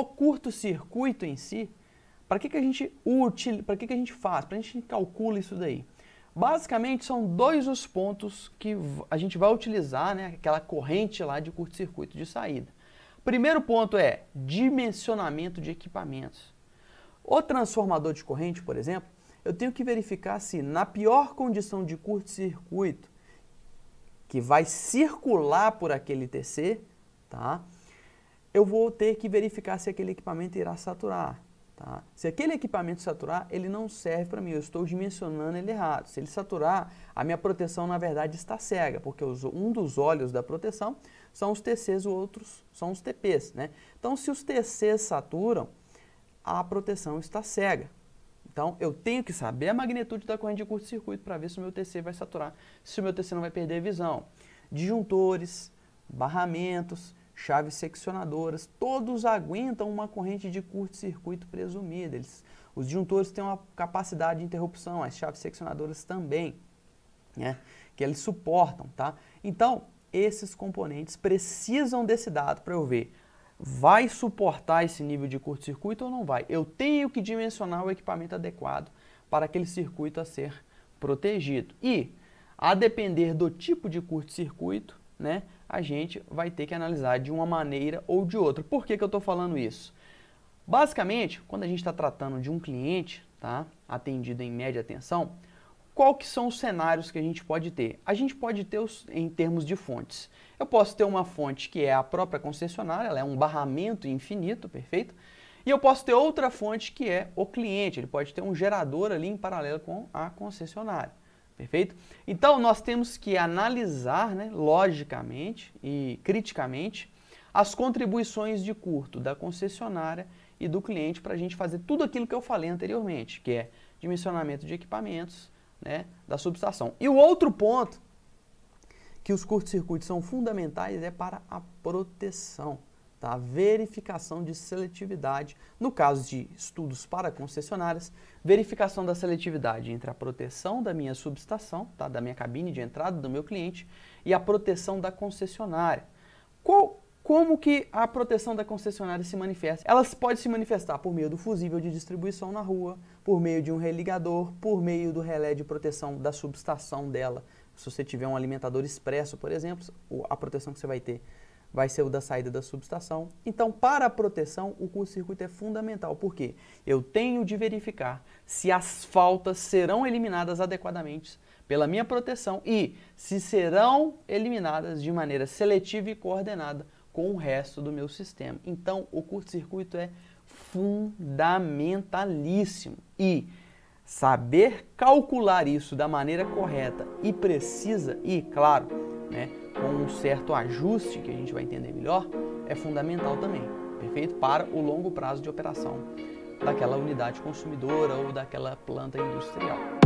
o curto-circuito em si, para que, que a gente utiliza, para que, que a gente faz, para a gente calcula isso daí? Basicamente são dois os pontos que a gente vai utilizar, né, aquela corrente lá de curto-circuito de saída. Primeiro ponto é dimensionamento de equipamentos. O transformador de corrente, por exemplo, eu tenho que verificar se na pior condição de curto-circuito que vai circular por aquele TC, tá? eu vou ter que verificar se aquele equipamento irá saturar. Tá? Se aquele equipamento saturar, ele não serve para mim, eu estou dimensionando ele errado. Se ele saturar, a minha proteção na verdade está cega, porque os, um dos olhos da proteção são os TCs, os outros são os TPs. Né? Então, se os TCs saturam, a proteção está cega. Então, eu tenho que saber a magnitude da corrente de curto-circuito para ver se o meu TC vai saturar, se o meu TC não vai perder visão. Disjuntores, barramentos, chaves seccionadoras, todos aguentam uma corrente de curto-circuito presumida. Eles, os disjuntores têm uma capacidade de interrupção, as chaves seccionadoras também, né? Que eles suportam, tá? Então, esses componentes precisam desse dado para eu ver vai suportar esse nível de curto-circuito ou não vai. Eu tenho que dimensionar o equipamento adequado para aquele circuito a ser protegido. E, a depender do tipo de curto-circuito, né, a gente vai ter que analisar de uma maneira ou de outra. Por que, que eu estou falando isso? Basicamente, quando a gente está tratando de um cliente, tá, atendido em média atenção, qual que são os cenários que a gente pode ter? A gente pode ter os, em termos de fontes. Eu posso ter uma fonte que é a própria concessionária, ela é um barramento infinito, perfeito? E eu posso ter outra fonte que é o cliente, ele pode ter um gerador ali em paralelo com a concessionária. Perfeito? Então, nós temos que analisar né, logicamente e criticamente as contribuições de curto da concessionária e do cliente para a gente fazer tudo aquilo que eu falei anteriormente, que é dimensionamento de equipamentos né, da subestação. E o outro ponto que os curtos-circuitos são fundamentais é para a proteção a verificação de seletividade, no caso de estudos para concessionárias, verificação da seletividade entre a proteção da minha subestação, tá? da minha cabine de entrada do meu cliente, e a proteção da concessionária. Qual, como que a proteção da concessionária se manifesta? Ela pode se manifestar por meio do fusível de distribuição na rua, por meio de um religador, por meio do relé de proteção da subestação dela. Se você tiver um alimentador expresso, por exemplo, a proteção que você vai ter vai ser o da saída da subestação. Então, para a proteção, o curto-circuito é fundamental, porque eu tenho de verificar se as faltas serão eliminadas adequadamente pela minha proteção e se serão eliminadas de maneira seletiva e coordenada com o resto do meu sistema. Então, o curto-circuito é fundamentalíssimo e saber calcular isso da maneira correta e precisa e, claro, né, um certo ajuste, que a gente vai entender melhor, é fundamental também, perfeito? Para o longo prazo de operação daquela unidade consumidora ou daquela planta industrial.